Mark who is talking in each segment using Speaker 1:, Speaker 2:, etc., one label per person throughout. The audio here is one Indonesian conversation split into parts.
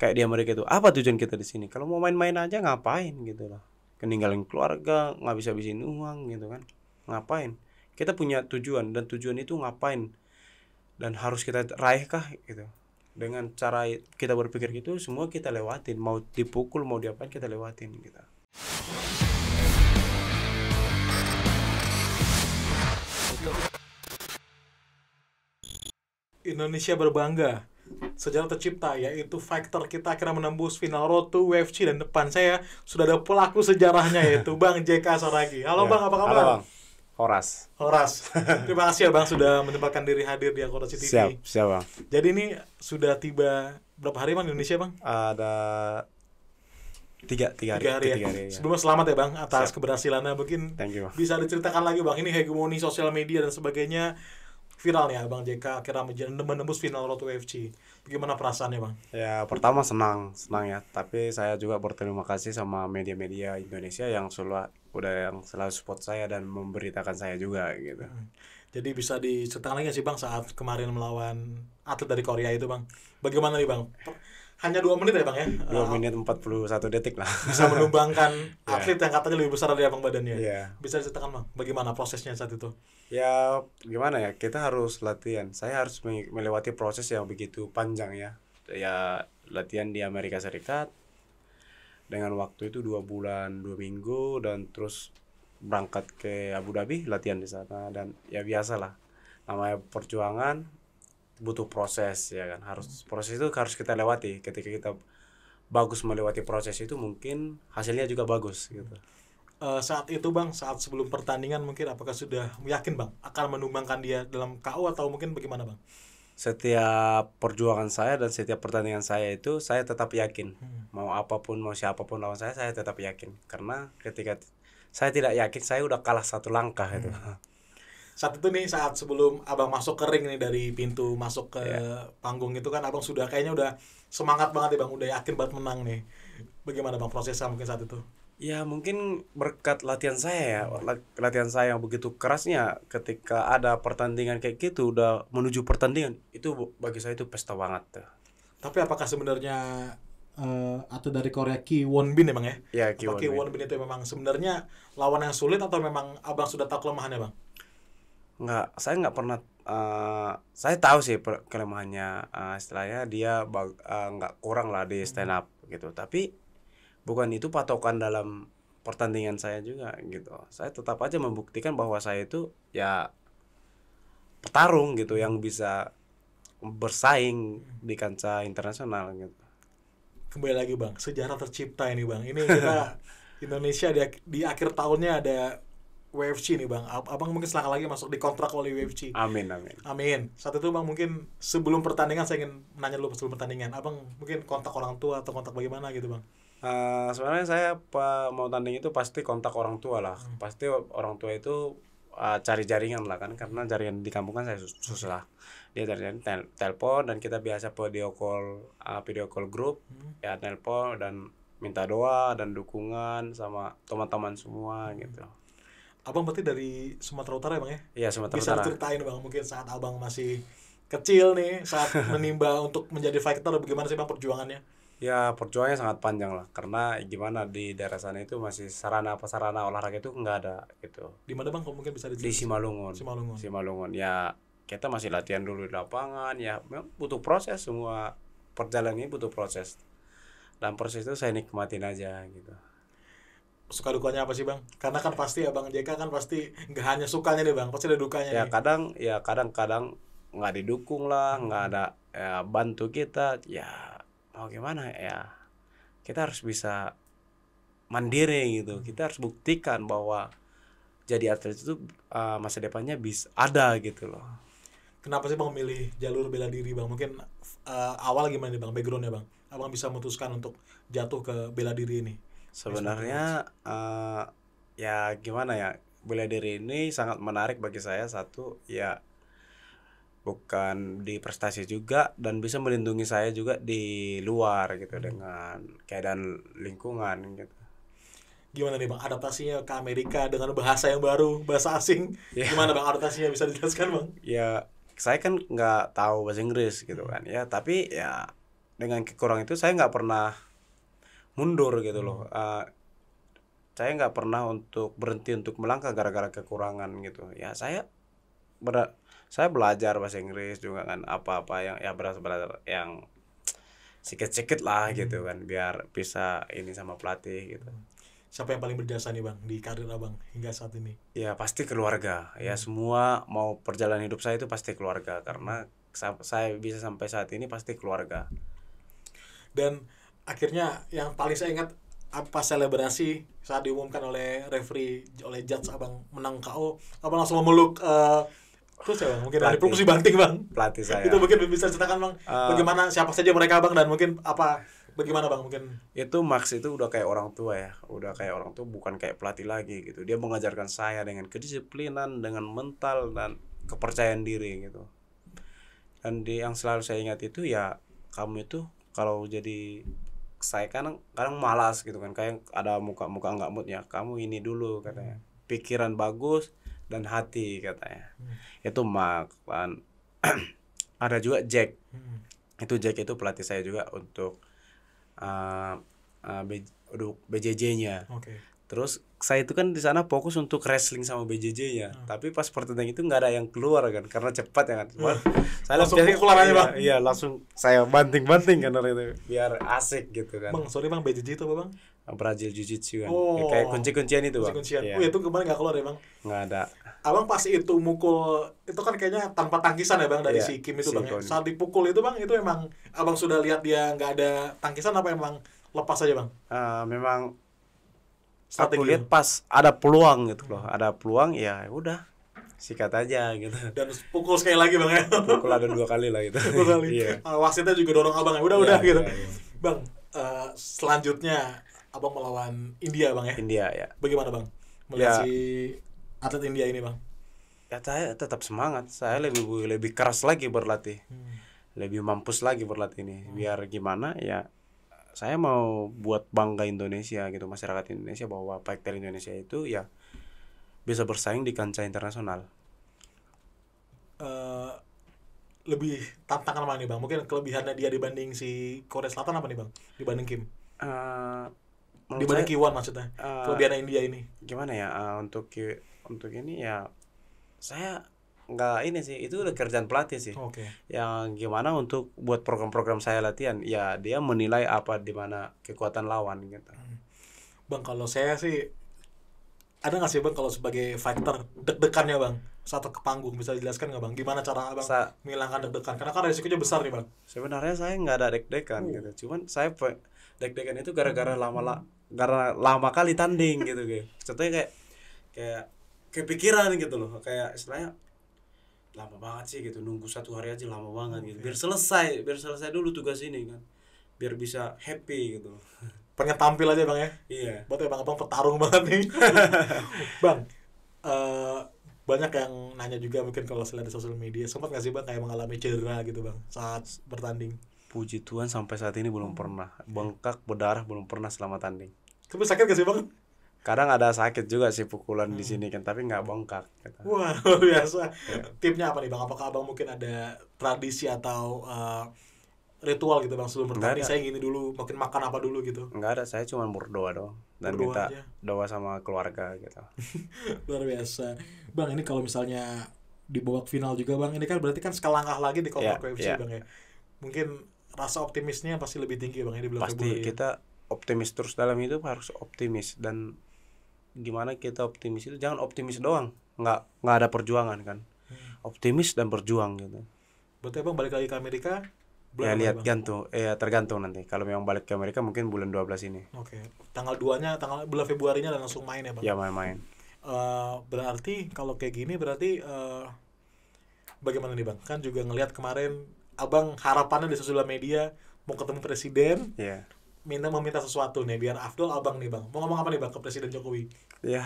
Speaker 1: kayak dia mereka itu apa tujuan kita di sini kalau mau main-main aja ngapain gitu loh keninggalin keluarga nggak bisa habisin uang gitu kan ngapain kita punya tujuan dan tujuan itu ngapain dan harus kita raih kah gitu dengan cara kita berpikir gitu semua kita lewatin mau dipukul mau diapain kita lewatin gitu
Speaker 2: Indonesia berbangga sejarah tercipta yaitu faktor kita akhirnya menembus final road to UFC dan depan saya sudah ada pelaku sejarahnya yaitu Bang JK Saragi. Halo ya. Bang, apa kabar? Halo Bang. Horas. Horas. Terima kasih ya Bang sudah menyempatkan diri hadir di Akurasi TV. Siap, siap Bang. Jadi ini sudah tiba berapa hari Bang di Indonesia Bang? Ada tiga tiga hari, tiga hari, ya. tiga hari ya. sebelumnya selamat ya bang atas Siap. keberhasilannya mungkin Thank you. Bang. bisa diceritakan lagi bang ini hegemoni sosial media dan sebagainya viral ya Bang JK akhirnya menembus final Road to UFC. Bagaimana perasaannya Bang?
Speaker 1: Ya pertama senang, senang ya. Tapi saya juga berterima kasih sama media-media Indonesia yang selalu
Speaker 2: udah yang selalu support saya dan memberitakan saya juga gitu. Hmm. Jadi bisa diceritakan lagi sih Bang saat kemarin melawan atlet dari Korea itu Bang. Bagaimana nih Bang? hanya dua menit ya bang ya dua eh, menit empat puluh satu detik lah bisa menumbangkan yeah. atlet yang katanya lebih besar dari abang badannya yeah. bisa diceritakan bang bagaimana prosesnya saat itu ya gimana ya kita
Speaker 1: harus latihan saya harus melewati proses yang begitu panjang ya ya latihan di Amerika Serikat dengan waktu itu dua bulan dua minggu dan terus berangkat ke Abu Dhabi latihan di sana dan ya biasalah namanya perjuangan butuh proses ya kan harus hmm. proses itu harus kita lewati ketika kita bagus melewati proses itu mungkin hasilnya juga bagus hmm. gitu
Speaker 2: uh, saat itu bang saat sebelum pertandingan mungkin apakah sudah yakin bang akan menumbangkan dia dalam KO atau mungkin bagaimana bang
Speaker 1: setiap perjuangan saya dan setiap pertandingan saya itu saya tetap yakin hmm. mau apapun mau siapapun lawan saya saya tetap yakin karena ketika saya tidak yakin saya udah kalah satu langkah gitu. hmm. itu
Speaker 2: saat itu nih saat sebelum abang masuk ke ring nih dari pintu masuk ke yeah. panggung itu kan abang sudah kayaknya udah semangat banget ya bang udah yakin banget menang nih bagaimana bang prosesnya mungkin saat itu ya mungkin berkat
Speaker 1: latihan saya ya latihan saya yang begitu kerasnya ketika ada pertandingan kayak gitu udah menuju pertandingan itu bagi saya itu pesta banget
Speaker 2: tapi apakah sebenarnya uh, atau dari Korea Ki Won Bin emang ya, ya? Ya Ki Won, Ki Won Bin itu memang sebenarnya lawan yang sulit atau memang abang sudah tahu kelemahannya bang? nggak saya nggak pernah
Speaker 1: uh, saya tahu sih kelemahannya uh, istilahnya dia bag, uh, nggak kurang lah di stand up gitu tapi bukan itu patokan dalam pertandingan saya juga gitu saya tetap aja membuktikan bahwa saya itu ya petarung gitu yang bisa bersaing di kancah internasional gitu
Speaker 2: kembali lagi bang sejarah tercipta ini bang ini kita Indonesia di, di akhir tahunnya ada WFC nih bang, abang mungkin selangkah lagi masuk di kontrak oleh WFC.
Speaker 1: Amin amin.
Speaker 2: Amin. Saat itu bang mungkin sebelum pertandingan saya ingin nanya dulu sebelum pertandingan, abang mungkin kontak orang tua atau kontak bagaimana gitu bang?
Speaker 1: Uh, sebenarnya saya pa, mau tanding itu pasti kontak orang tua lah, hmm. pasti orang tua itu uh, cari jaringan lah kan, karena jaringan di kampung kan saya sus susah. Dia cari tel telepon dan kita biasa video call uh, video call grup hmm. ya telepon dan minta doa dan dukungan sama teman-teman semua
Speaker 2: hmm. gitu Abang berarti dari Sumatera Utara ya bang ya? Iya Sumatera Bisa Utara. Bisa ceritain bang mungkin saat abang masih kecil nih saat menimba untuk menjadi fighter bagaimana sih bang perjuangannya?
Speaker 1: Ya perjuangannya sangat panjang lah karena gimana di daerah sana itu masih sarana apa sarana olahraga itu nggak ada gitu. Di mana bang?
Speaker 2: Kok mungkin bisa dijelaskan? Di Simalungun.
Speaker 1: Simalungun. Simalungun ya kita masih latihan dulu di lapangan ya memang butuh proses semua perjalanan ini butuh proses
Speaker 2: dan proses itu saya nikmatin aja gitu suka dukanya apa sih bang? Karena kan pasti ya bang JK kan pasti nggak hanya sukanya deh bang, pasti ada dukanya. Ya nih. kadang ya kadang-kadang
Speaker 1: nggak didukung lah, nggak ada ya, bantu kita, ya mau gimana ya kita harus bisa mandiri gitu, hmm. kita harus buktikan bahwa jadi atlet itu uh, masa depannya bisa ada gitu loh.
Speaker 2: Kenapa sih bang milih jalur bela diri bang? Mungkin uh, awal gimana nih bang backgroundnya bang? Abang bisa memutuskan untuk jatuh ke bela diri ini? Sebenarnya
Speaker 1: uh, ya gimana ya bela diri ini sangat menarik bagi saya satu ya bukan di prestasi juga dan bisa melindungi saya juga di luar gitu hmm. dengan keadaan lingkungan gitu.
Speaker 2: Gimana nih Bang adaptasinya ke Amerika dengan bahasa yang baru, bahasa asing? Yeah. Gimana Bang adaptasinya bisa dijelaskan Bang?
Speaker 1: Ya, saya kan nggak tahu bahasa Inggris gitu hmm. kan ya, tapi ya dengan kekurangan itu saya nggak pernah mundur gitu loh uh, saya nggak pernah untuk berhenti untuk melangkah gara-gara kekurangan gitu ya saya ber saya belajar bahasa Inggris juga kan apa-apa yang ya beras belajar yang sedikit-sedikit lah hmm. gitu kan biar bisa ini sama pelatih gitu hmm.
Speaker 2: siapa yang paling berjasa nih bang di karir abang hingga saat ini
Speaker 1: ya pasti keluarga ya hmm. semua mau perjalanan hidup saya itu pasti keluarga karena saya bisa sampai saat ini pasti keluarga
Speaker 2: dan akhirnya yang paling saya ingat apa selebrasi saat diumumkan oleh referee oleh judge abang menang KO abang langsung memeluk uh, terus ya bang mungkin dari produksi banting bang
Speaker 1: pelatih saya itu mungkin
Speaker 2: bisa ceritakan bang uh, bagaimana siapa saja mereka bang dan mungkin apa bagaimana bang mungkin
Speaker 1: itu Max itu udah kayak orang tua ya udah kayak orang tua bukan kayak pelatih lagi gitu dia mengajarkan saya dengan kedisiplinan dengan mental dan kepercayaan diri gitu dan di yang selalu saya ingat itu ya kamu itu kalau jadi saya kadang kadang malas gitu kan kayak ada muka-muka nggak mood ya kamu ini dulu katanya hmm. pikiran bagus dan hati katanya hmm. itu mak dan ada juga Jack hmm. itu Jack itu pelatih saya juga untuk uh, eh, eh, uh, BJJ-nya okay terus saya itu kan di sana fokus untuk wrestling sama BJJ nya hmm. tapi pas pertandingan itu nggak ada yang keluar kan karena cepat ya kan hmm. saya langsung pukul aja iya, bang iya langsung saya banting banting kan itu biar
Speaker 2: asik gitu kan bang sorry bang BJJ itu apa bang Brazil Jiu Jitsu kan oh, kayak kunci kuncian itu bang kunci kuncian Ya. oh, itu kemarin nggak keluar ya bang nggak ada abang pas itu mukul itu kan kayaknya tanpa tangkisan ya bang dari ya, si Kim itu si bang ya. saat dipukul itu bang itu emang abang sudah lihat dia nggak ada tangkisan apa emang lepas aja bang
Speaker 1: uh, memang satu aku pas ada peluang gitu loh ada peluang ya udah sikat aja gitu dan
Speaker 2: pukul sekali lagi
Speaker 1: bang ya pukul ada dua kali lah gitu dua kali yeah.
Speaker 2: Iya. uh, wasitnya juga dorong abang ya udah yeah, udah yeah, gitu yeah, bang uh, selanjutnya abang melawan India bang ya India ya bagaimana bang melihat yeah. si atlet India ini bang
Speaker 1: ya saya tetap semangat saya lebih lebih keras lagi berlatih hmm. lebih mampus lagi berlatih ini hmm. biar gimana ya saya mau buat bangga Indonesia gitu masyarakat Indonesia bahwa Pektel Indonesia itu ya bisa bersaing di kancah internasional.
Speaker 2: Uh, lebih tantangan apa nih bang? Mungkin kelebihannya dia dibanding si Korea Selatan apa nih bang? Dibanding Kim? Uh, dibanding saya, Kiwan maksudnya? Uh, kelebihannya India ini? Gimana
Speaker 1: ya uh, untuk untuk ini ya saya nggak ini sih itu udah kerjaan pelatih sih okay. yang gimana untuk buat program-program saya latihan ya dia menilai apa
Speaker 2: di mana kekuatan lawan gitu hmm. bang kalau saya sih ada nggak sih bang kalau sebagai fighter deg-degannya bang saat ke panggung bisa dijelaskan nggak bang gimana cara abang Sa
Speaker 1: menghilangkan deg-degan karena kan resikonya besar nih bang sebenarnya saya nggak ada deg-degan uh. gitu cuman saya deg-degan itu gara-gara hmm. lama lah gara lama kali tanding gitu gitu contohnya kayak kayak kepikiran gitu loh kayak istilahnya lama banget sih gitu
Speaker 2: nunggu satu hari aja lama banget gitu biar selesai
Speaker 1: biar selesai dulu tugas ini kan biar bisa
Speaker 2: happy gitu pengen tampil aja bang ya iya buat bang abang petarung banget nih bang uh, banyak yang nanya juga mungkin kalau selain di sosial media sempat nggak sih bang kayak mengalami cedera gitu bang saat bertanding
Speaker 1: puji Tuhan sampai saat ini belum hmm. pernah bengkak berdarah belum pernah selama tanding
Speaker 2: tapi sakit gak sih bang
Speaker 1: kadang ada sakit juga sih pukulan hmm. di sini kan tapi nggak bengkak kata.
Speaker 2: Gitu. wah biasa ya. tipnya apa nih bang apakah abang mungkin ada tradisi atau uh, ritual gitu bang sebelum bertanding saya gini dulu mungkin makan apa dulu gitu
Speaker 1: nggak ada saya cuma berdoa doang dan berdoa minta aja. doa sama keluarga gitu
Speaker 2: luar biasa bang ini kalau misalnya di babak final juga bang ini kan berarti kan sekelangkah lagi di kompetisi yeah, UFC yeah. bang ya mungkin rasa optimisnya pasti lebih tinggi bang ini ya, belum bulan pasti ya? kita
Speaker 1: optimis terus dalam itu harus optimis dan gimana kita optimis itu jangan optimis doang nggak nggak ada perjuangan kan hmm. optimis dan berjuang gitu
Speaker 2: berarti abang balik lagi ke Amerika
Speaker 1: ya lihat gantung ya tergantung nanti kalau memang balik ke Amerika mungkin bulan 12 ini
Speaker 2: oke okay. tanggal 2 nya tanggal bulan Februari nya langsung main ya bang ya main-main uh, berarti kalau kayak gini berarti uh, bagaimana nih bang kan juga ngelihat kemarin abang harapannya di sosial media mau ketemu presiden yeah minta meminta sesuatu nih biar Abdul abang nih bang mau ngomong apa nih bang ke Presiden Jokowi
Speaker 1: ya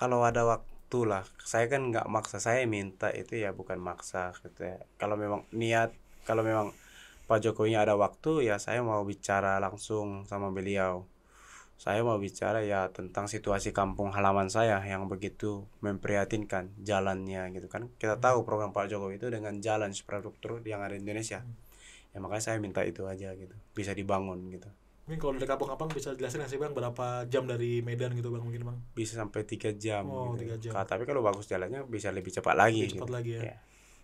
Speaker 1: kalau ada waktu lah saya kan nggak maksa saya minta itu ya bukan maksa gitu ya kalau memang niat kalau memang Pak Jokowi ada waktu ya saya mau bicara langsung sama beliau saya mau bicara ya tentang situasi kampung halaman saya yang begitu memprihatinkan jalannya gitu kan kita tahu hmm. program Pak Jokowi itu dengan jalan infrastruktur yang ada di Indonesia hmm ya makanya saya minta itu aja gitu bisa dibangun gitu
Speaker 2: mungkin kalau dari kampung-kampung bisa jelasin nggak sih bang berapa jam dari Medan gitu bang mungkin bang bisa sampai tiga jam oh gitu. tiga gitu. jam Kata, tapi kalau bagus jalannya bisa lebih cepat lagi lebih gitu. cepat gitu. lagi ya ya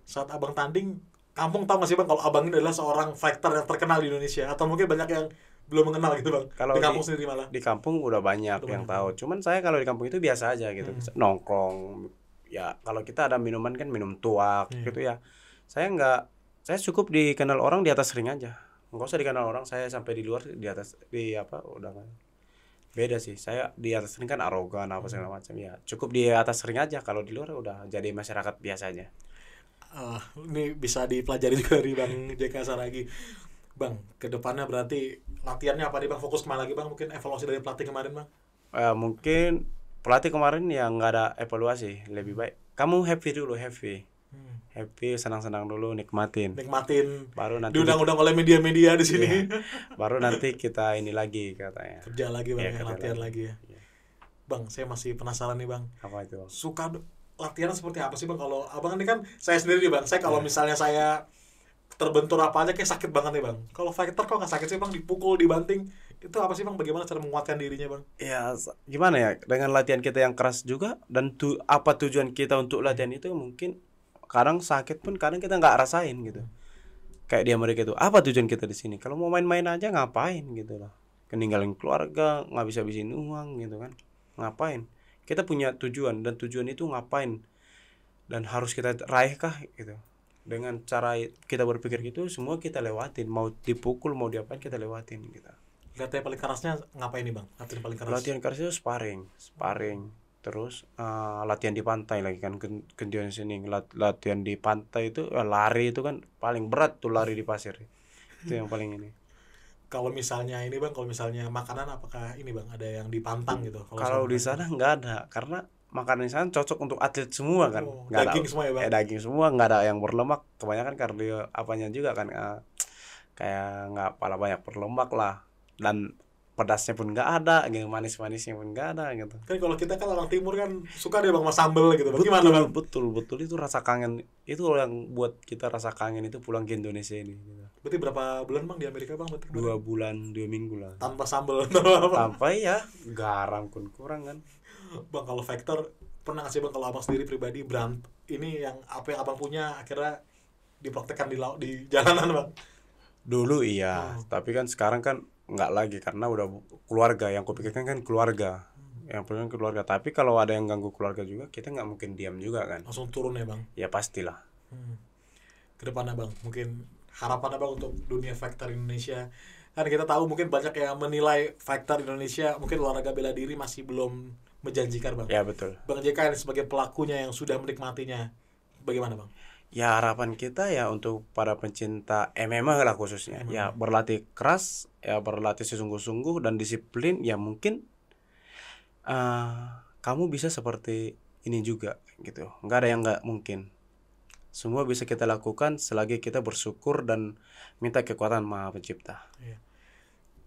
Speaker 2: saat abang tanding kampung tahu nggak sih bang kalau abang ini adalah seorang fighter yang terkenal di Indonesia atau mungkin banyak yang belum mengenal gitu bang kalau di kampung di, sendiri
Speaker 1: malah di kampung udah banyak udah yang banyak. tahu cuman saya kalau di kampung itu biasa aja gitu hmm. nongkrong ya kalau kita ada minuman kan minum tuak hmm. gitu ya saya nggak saya cukup dikenal orang di atas ring aja nggak usah dikenal orang saya sampai di luar di atas di apa udah kan beda sih saya di atas ring kan arogan apa segala macam ya cukup di atas ring aja kalau di luar udah jadi masyarakat biasanya
Speaker 2: uh, ini bisa dipelajari juga dari bang JK Saragi bang kedepannya berarti latihannya apa nih bang fokus kemana lagi bang mungkin evaluasi dari pelatih kemarin bang
Speaker 1: uh, mungkin pelatih kemarin ya nggak ada evaluasi lebih baik kamu happy dulu happy happy senang-senang dulu nikmatin nikmatin baru nanti diundang-undang oleh media-media di sini iya. baru nanti kita ini lagi katanya kerja lagi bang iya, ya, kerja latihan
Speaker 2: lagi, lagi ya iya. bang saya masih penasaran nih bang apa itu bang? suka latihan seperti apa sih bang kalau abang ini kan saya sendiri nih bang saya kalau iya. misalnya saya terbentur apa aja kayak sakit banget nih bang kalau fighter kok nggak sakit sih bang dipukul dibanting itu apa sih bang bagaimana cara menguatkan dirinya bang
Speaker 1: ya gimana ya dengan latihan kita yang keras juga dan tu apa tujuan kita untuk latihan itu mungkin kadang sakit pun kadang kita nggak rasain gitu kayak dia mereka itu apa tujuan kita di sini kalau mau main-main aja ngapain gitu loh keninggalin keluarga nggak bisa habisin uang gitu kan ngapain kita punya tujuan dan tujuan itu ngapain dan harus kita raih kah gitu dengan cara kita berpikir gitu semua kita lewatin mau dipukul mau diapain kita lewatin gitu
Speaker 2: latihan paling kerasnya ngapain nih bang latihan paling keras latihan
Speaker 1: keras sparring sparring terus uh, latihan di pantai lagi kan gendian sini lat, latihan di pantai itu uh, lari itu kan paling berat tuh lari di pasir itu yang paling ini
Speaker 2: kalau misalnya ini bang kalau misalnya makanan apakah ini bang ada yang dipantang gitu kalau di
Speaker 1: sana nggak ada karena makanan di sana cocok untuk atlet semua kan oh, gak daging ada, semua ya bang eh, daging semua nggak ada yang berlemak kebanyakan kardio apanya juga kan uh, kayak nggak pala banyak berlemak lah dan pedasnya pun nggak ada yang gitu, manis manisnya pun nggak ada gitu
Speaker 2: kan kalau kita kan orang timur kan suka deh bang mas sambel gitu betul, gimana bang
Speaker 1: betul betul itu rasa kangen itu yang buat kita rasa kangen itu pulang ke Indonesia ini gitu.
Speaker 2: berarti berapa bulan bang di Amerika bang berarti dua
Speaker 1: bulan dua minggu lah tanpa sambel tanpa ya garam
Speaker 2: pun kurang kan bang kalau faktor pernah nggak sih bang kalau abang sendiri pribadi brand ini yang apa yang abang punya akhirnya dipraktekkan di laut di jalanan bang
Speaker 1: dulu iya oh. tapi kan sekarang kan nggak lagi karena udah keluarga yang kupikirkan kan keluarga yang punya keluarga tapi kalau ada yang ganggu keluarga juga kita nggak mungkin diam juga kan langsung turun ya bang ya pastilah
Speaker 2: hmm. ke depannya bang mungkin harapan abang untuk dunia faktor Indonesia kan kita tahu mungkin banyak yang menilai faktor Indonesia mungkin olahraga bela diri masih belum menjanjikan bang ya betul bang JK sebagai pelakunya yang sudah menikmatinya bagaimana bang
Speaker 1: ya harapan kita ya untuk para pencinta MMA lah khususnya hmm. ya mm-hmm. berlatih keras ya berlatih sesungguh-sungguh dan disiplin ya mungkin uh, kamu bisa seperti ini juga gitu nggak ada yang nggak mungkin semua bisa kita lakukan selagi kita bersyukur dan minta kekuatan maha pencipta
Speaker 2: iya.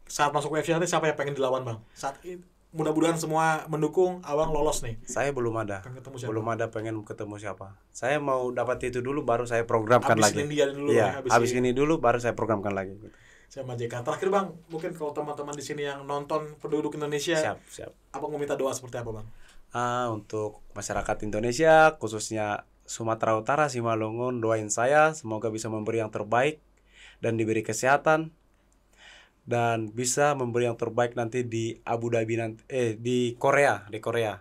Speaker 2: saat masuk UFC nanti siapa yang pengen dilawan bang saat ini mudah-mudahan semua mendukung Awang lolos
Speaker 1: nih. Saya belum ada. Belum ada pengen ketemu siapa. Saya mau dapat itu dulu baru saya programkan abis lagi. Ini dia dulu iya, ya, habis, abis ini. dulu baru saya programkan lagi. Gitu.
Speaker 2: saya JK. Terakhir Bang, mungkin kalau teman-teman di sini yang nonton penduduk Indonesia. Siap, siap. Apa mau minta doa seperti apa Bang?
Speaker 1: Ah, untuk masyarakat Indonesia khususnya Sumatera Utara Simalungun doain saya semoga bisa memberi yang terbaik dan diberi kesehatan dan bisa memberi yang terbaik nanti di Abu Dhabi nanti eh di Korea di Korea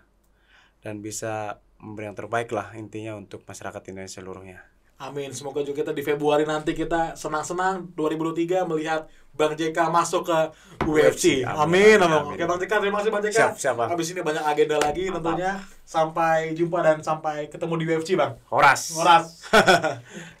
Speaker 1: dan bisa memberi yang terbaik lah intinya untuk masyarakat Indonesia seluruhnya.
Speaker 2: Amin. Semoga juga kita di Februari nanti kita senang-senang 2023 melihat Bang JK masuk ke UFC. amin. amin. amin. Oke Bang JK, terima kasih Bang JK. Siap, siap Bang. Abis ini banyak agenda lagi Mantap. tentunya. Sampai jumpa dan sampai ketemu di UFC Bang. Horas. Horas.